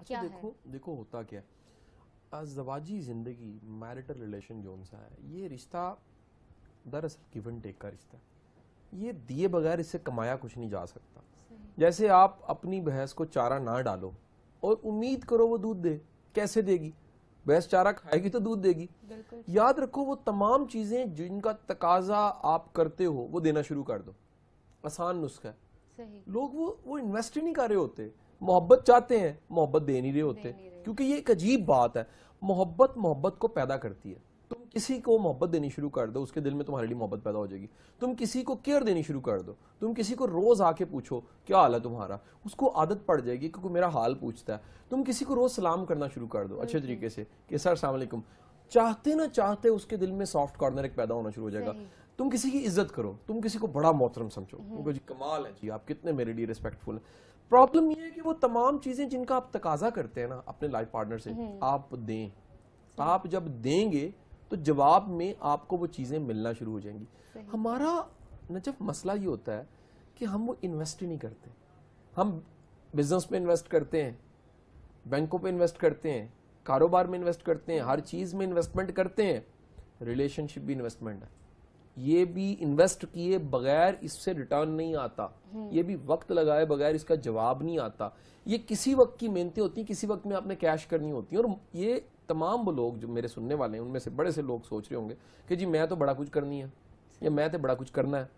अच्छा देखो है? देखो होता क्या जवाजी जिंदगी मैरिटल रिलेशन जो सा है ये रिश्ता दरअसल गिव एंड टेक का रिश्ता ये दिए बगैर इससे कमाया कुछ नहीं जा सकता जैसे आप अपनी भैंस को चारा ना डालो और उम्मीद करो वो दूध दे कैसे देगी भैंस चारा खाएगी तो दूध देगी याद रखो वो तमाम चीजें जिनका तकाजा आप करते हो वो देना शुरू कर दो आसान नुस्खा है लोग वो वो इन्वेस्ट ही नहीं कर रहे होते मोहब्बत चाहते हैं मोहब्बत दे नहीं रहे होते क्योंकि ये एक अजीब बात है मोहब्बत मोहब्बत को पैदा करती है तुम किसी को मोहब्बत देनी शुरू कर दो उसके दिल में तुम्हारे लिए मोहब्बत पैदा हो जाएगी तुम किसी को केयर देनी शुरू कर दो तुम किसी को रोज़ आके पूछो क्या हाल है तुम्हारा उसको आदत पड़ जाएगी क्योंकि मेरा हाल पूछता है तुम किसी को रोज़ सलाम करना शुरू कर दो अच्छे हम्म, तरीके हम्म। से कि सर सलामकुम चाहते ना चाहते उसके दिल में सॉफ्ट कॉर्नर एक पैदा होना शुरू हो जाएगा तुम किसी की इज्जत करो तुम किसी को बड़ा मोहतरम समझो हम्म। जी कमाल है जी आप कितने मेरे लिए रिस्पेक्टफुल हैं प्रॉब्लम ये है कि वो तमाम चीजें जिनका आप तकाजा करते हैं ना अपने लाइफ पार्टनर से हम्म। आप दें आप जब देंगे तो जवाब में आपको वो चीजें मिलना शुरू हो जाएंगी हमारा नजब मसला ये होता है कि हम वो इन्वेस्ट ही नहीं करते हम बिजनेस में इन्वेस्ट करते हैं बैंकों पे इन्वेस्ट करते हैं कारोबार में इन्वेस्ट करते हैं हर चीज में इन्वेस्टमेंट करते हैं रिलेशनशिप भी इन्वेस्टमेंट है ये भी इन्वेस्ट किए बगैर इससे रिटर्न नहीं आता हम्म। ये भी वक्त लगाए बगैर इसका जवाब नहीं आता ये किसी वक्त की मेहनतें होती हैं किसी वक्त में आपने कैश करनी होती है और ये तमाम वो लोग जो मेरे सुनने वाले हैं उनमें से बड़े से लोग सोच रहे होंगे कि जी मैं तो बड़ा कुछ करनी है या मैं तो बड़ा कुछ करना है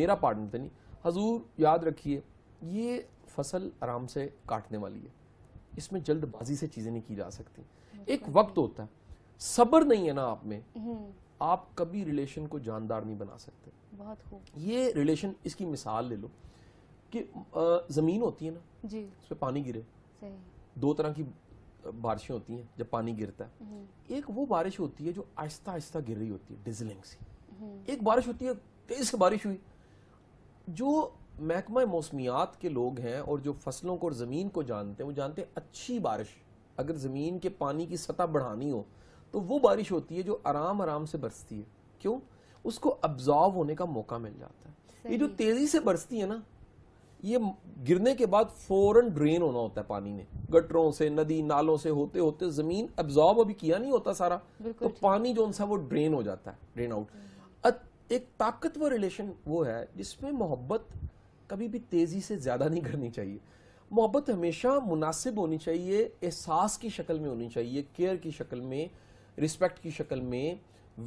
मेरा पार्टनर तो नहीं हजूर याद रखिए ये फसल आराम से काटने वाली है इसमें जल्दबाजी से चीज़ें नहीं की जा सकती एक वक्त होता है सब्र नहीं है ना आप में हम्म। आप कभी रिलेशन को जानदार नहीं बना सकते बहुत ये रिलेशन इसकी मिसाल ले लो कि जमीन होती है ना जी उस पर पानी गिरे सही दो तरह की बारिशें होती हैं जब पानी गिरता है हम्म। एक वो बारिश होती है जो आहिस्ता आहिस्ता गिर रही होती है डिजलिंग सी हम्म। एक बारिश होती है तेज बारिश हुई जो महकमा मौसमियात के लोग हैं और जो फसलों को और ज़मीन को जानते हैं वो जानते हैं अच्छी बारिश अगर ज़मीन के पानी की सतह बढ़ानी हो तो वो बारिश होती है जो आराम आराम से बरसती है क्यों उसको अब्जॉर्व होने का मौका मिल जाता है ये जो तेजी से बरसती है ना ये गिरने के बाद फौरन ड्रेन होना होता है पानी ने गटरों से नदी नालों से होते होते जमीन अब्जॉर्ब अभी किया नहीं होता सारा तो पानी जो सा वो ड्रेन हो जाता है ड्रेन आउट एक ताकतवर रिलेशन वो है जिसमें मोहब्बत कभी भी तेजी से ज्यादा नहीं करनी चाहिए मोहब्बत हमेशा मुनासिब होनी चाहिए एहसास की शक्ल में होनी चाहिए केयर की शक्ल में रिस्पेक्ट की शक्ल में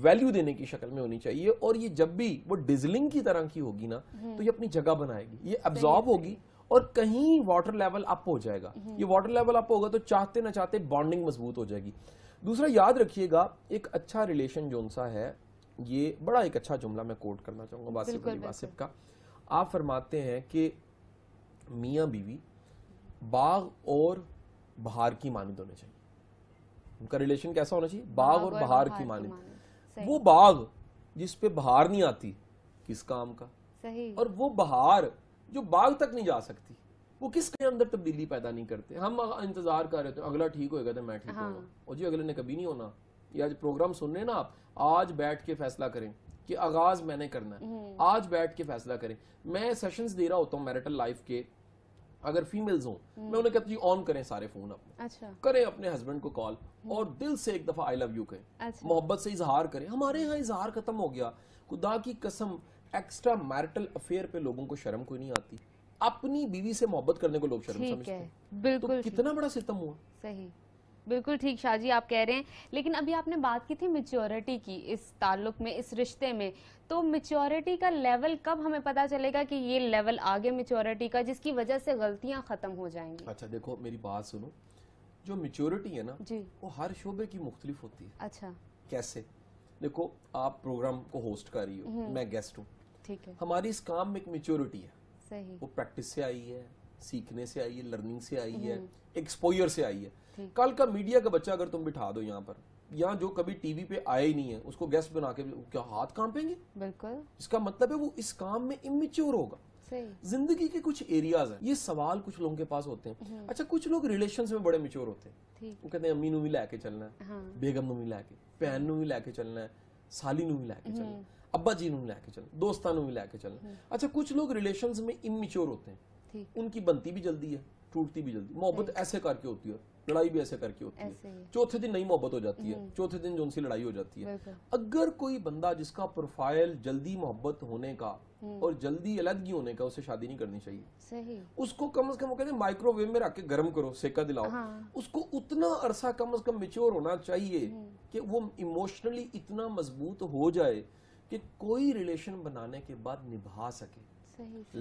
वैल्यू देने की शक्ल में होनी चाहिए और ये जब भी वो डिजलिंग की तरह की होगी ना हम्म। तो ये अपनी जगह बनाएगी ये एब्जॉर्ब होगी और कहीं वाटर लेवल अप हो जाएगा हम्म। ये वाटर लेवल अप होगा तो चाहते ना चाहते बॉन्डिंग मजबूत हो जाएगी दूसरा याद रखिएगा एक अच्छा रिलेशन जो सा है ये बड़ा एक अच्छा जुमला मैं कोट करना चाहूंगा वासिफ अली वासिफ का आप फरमाते हैं कि मियाँ बीवी बाग और बहार की मानद होने चाहिए उनका रिलेशन कैसा होना चाहिए बाघ और बहार की माने वो बाघ जिस पे बहार नहीं आती किस काम का सही और वो बहार जो बाघ तक नहीं जा सकती वो किसके अंदर तब्दीली पैदा नहीं करते हम इंतजार कर रहे थे अगला ठीक होएगा तो मैं ठीक हाँ। और जी अगले ने कभी नहीं होना ये आज प्रोग्राम सुन रहे ना आप आज बैठ के फैसला करें कि आगाज मैंने करना है हम्म। आज बैठ के फैसला करें मैं सेशंस दे रहा होता हूँ मैरिटल लाइफ के अगर फीमेल्स हो हम्म। मैं उन्हें कहती हूँ ऑन करें सारे फोन अपने अच्छा करें अपने हस्बैंड को कॉल हम्म। और दिल से एक दफा आई लव यू कहें अच्छा। मोहब्बत से इजहार करें हमारे यहाँ इजहार खत्म हो गया खुदा की कसम एक्स्ट्रा मैरिटल अफेयर पे लोगों को शर्म कोई नहीं आती अपनी बीवी से मोहब्बत करने को लोग शर्म समझते हैं तो बिल्कुल तो कितना बड़ा सितम हुआ सही बिल्कुल ठीक शाहजी आप कह रहे हैं लेकिन अभी आपने बात की थी मेच्योरिटी की इस ताल्लुक में इस रिश्ते में तो मेच्योरिटी का लेवल कब हमें पता चलेगा कि ये लेवल आगे मेच्योरिटी का जिसकी वजह से गलतियां खत्म हो जाएंगी अच्छा देखो मेरी बात सुनो जो मेच्योरिटी है ना जी वो हर शोबे की मुख्तलिफ होती है अच्छा कैसे देखो आप प्रोग्राम को होस्ट कर रही हो हम्म। मैं गेस्ट हूँ ठीक है हमारी इस काम में एक मेच्योरिटी है सही वो प्रैक्टिस से आई है सीखने से आई है लर्निंग से आई है एक्सपोजर हम्म। से आई है कल का मीडिया का बच्चा अगर तुम बिठा दो यहाँ पर यहाँ जो कभी टीवी पे आया ही नहीं है उसको गेस्ट बना के क्या हाथ कांपेंगे बिल्कुल इसका मतलब है वो इस काम में इमेच्योर होगा जिंदगी के कुछ एरियाज हैं ये सवाल कुछ लोगों के पास होते हैं हम्म। अच्छा कुछ लोग रिलेशन में बड़े मेच्योर होते हैं वो कहते हैं अम्मी भी लैके चलना है हाँ। बेगम भी लैके भैन भी लैके चलना है साली भी लैके चलना है अब्बा जी भी लैके चलना दोस्तान भी लेके चलना हम्म। अच्छा कुछ लोग रिलेशन में इमेच्योर होते हैं उनकी बनती भी जल्दी है टूटती भी जल्दी मोहब्बत ऐसे करके होती है लड़ाई भी ऐसे करके होती है चौथे दिन नई मोहब्बत हो जाती है हम्म। चौथे दिन जो उनसी लड़ाई हो जाती है अगर कोई बंदा जिसका प्रोफाइल जल्दी मोहब्बत होने का हम्म। और जल्दी अलहदगी होने का उसे शादी नहीं करनी चाहिए सही उसको कम से कम कहते माइक्रोवेव में रख के गर्म करो सेका दिलाओ हाँ। उसको उतना अरसा कम से कम मेच्योर होना चाहिए हम्म। कि वो इमोशनली इतना मजबूत हो जाए कि कोई रिलेशन बनाने के बाद निभा सके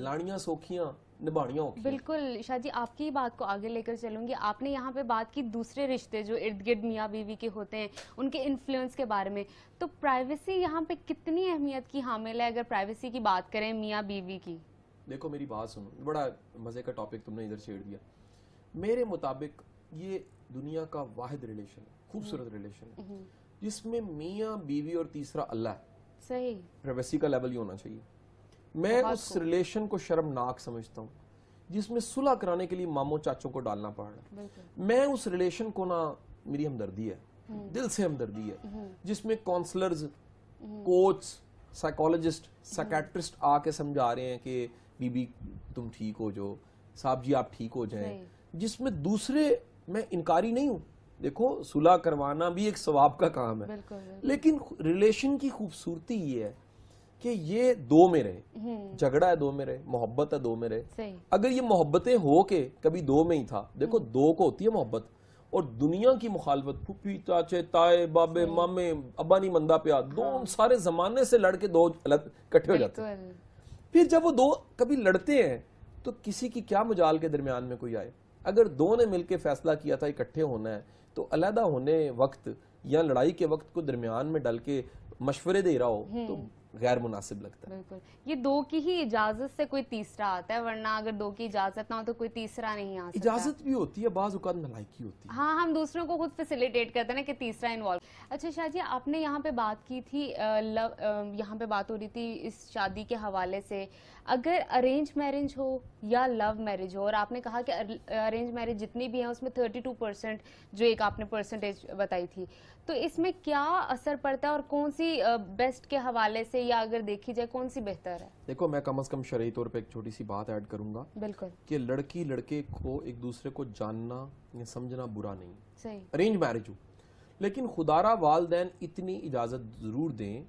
लाड़ियां सोखियां निभानियाँ होती बिल्कुल शाह जी आपकी बात को आगे लेकर चलूंगी आपने यहाँ पे बात की दूसरे रिश्ते जो इर्द गिर्द मियाँ बीवी के होते हैं उनके इन्फ्लुएंस के बारे में तो प्राइवेसी यहाँ पे कितनी अहमियत की हामिल है अगर प्राइवेसी की बात करें मियाँ बीवी की देखो मेरी बात सुनो बड़ा मज़े का टॉपिक तुमने इधर छेड़ दिया मेरे मुताबिक ये दुनिया का वाहिद रिलेशन है खूबसूरत रिलेशन हम्म। है हम्म। जिसमें मियाँ बीवी और तीसरा अल्लाह है सही प्राइवेसी का लेवल ही होना चाहिए मैं उस रिलेशन को शर्मनाक समझता हूँ जिसमें सुलह कराने के लिए मामो चाचों को डालना पड़ रहा है मैं उस रिलेशन को ना मेरी हमदर्दी है हम्म। दिल से हमदर्दी है हम्म। जिसमें काउंसलर्स कोच साइकोलॉजिस्ट साइकेट्रिस्ट आके समझा रहे हैं कि बीबी तुम ठीक हो जाओ साहब जी आप ठीक हो जाए जिसमें दूसरे मैं इनकारी नहीं हूँ देखो सुलह करवाना भी एक सवाब का काम है बिल्कुल, बिल्कुल। लेकिन रिलेशन की खूबसूरती ये है कि ये दो में रहे हम्म। झगड़ा है दो में रहे मोहब्बत है दो में रहे अगर ये मोहब्बतें हो के कभी दो में ही था देखो हम्म। दो को होती है मोहब्बत और दुनिया की मुखालफत फूफी चाचे ताए बाबे मामे अबानी मंदा प्या दो हाँ। सारे जमाने से लड़के दो अलग इकट्ठे हो जाते हैं फिर जब वो दो कभी लड़ते हैं तो किसी की क्या मजाल के दरमियान में कोई आए अगर दो ने मिलकर फैसला किया था इकट्ठे होना है तो अलहदा होने वक्त या लड़ाई के वक्त को दरमियान में डल के मशवरे दे रहा हो तो हम्म। गैर मुनासिब लगता है बिल्कुल ये दो की ही इजाजत से कोई तीसरा आता है वरना अगर दो की इजाजत ना हो तो कोई तीसरा नहीं आता इजाजत भी होती है बाज अवत नलायकी होती है हाँ हम दूसरों को खुद फैसिलिटेट करते हैं ना कि तीसरा इन्वॉल्व अच्छा शाह जी आपने यहाँ पे बात की थी यहाँ पे बात हो रही थी इस शादी के हवाले से अगर अरेंज मैरिज हो या लव मैरिज हो और आपने कहा कि अरेंज मैरिज जितनी भी है उसमें थर्टी टू परसेंट जो एक आपने परसेंटेज बताई थी तो इसमें क्या असर पड़ता है और कौन सी बेस्ट के हवाले से से या अगर देखी जाए कौन सी बेहतर है देखो मैं कम से कम शरीय तौर पे एक छोटी सी बात ऐड करूंगा बिल्कुल कि लड़की लड़के को एक दूसरे को जानना या समझना बुरा नहीं सही अरेंज मैरिज हो लेकिन खुदारा वालदेन इतनी इजाजत जरूर दें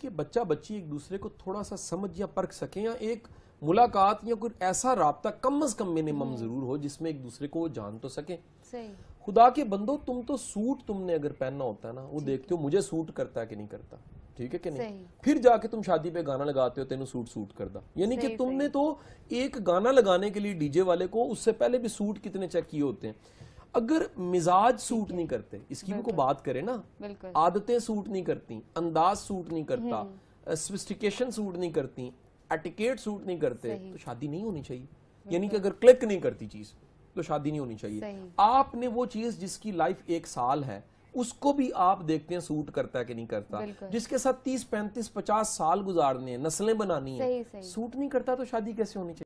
कि बच्चा बच्ची एक दूसरे को थोड़ा सा समझ या परख सके या एक मुलाकात या कोई ऐसा रबता कम अज कम मिनिमम हम्म। जरूर हो जिसमें एक दूसरे को वो जान तो सके सही खुदा के बंदो तुम तो सूट तुमने अगर पहनना होता है ना वो देखते हो मुझे सूट करता है कि नहीं करता ठीक है कि नहीं फिर जाके तुम शादी पे गाना लगाते हो तेन सूट सूट करता यानी कि तुमने तो एक गाना लगाने के लिए डीजे वाले को उससे पहले भी सूट कितने चेक किए होते हैं अगर मिजाज सूट नहीं करते इसकी को बात करें ना आदतें सूट नहीं करती अंदाज सूट नहीं करता स्विस्टिकेशन हम्म। सूट नहीं करती एटिकेट सूट नहीं करते तो शादी नहीं होनी चाहिए यानी कि अगर क्लिक नहीं करती चीज तो शादी नहीं होनी चाहिए आपने वो चीज जिसकी लाइफ एक साल है उसको भी आप देखते हैं सूट करता है कि नहीं करता जिसके साथ तीस पैंतीस पचास साल गुजारने हैं नस्लें बनानी है सूट नहीं करता तो शादी कैसे होनी चाहिए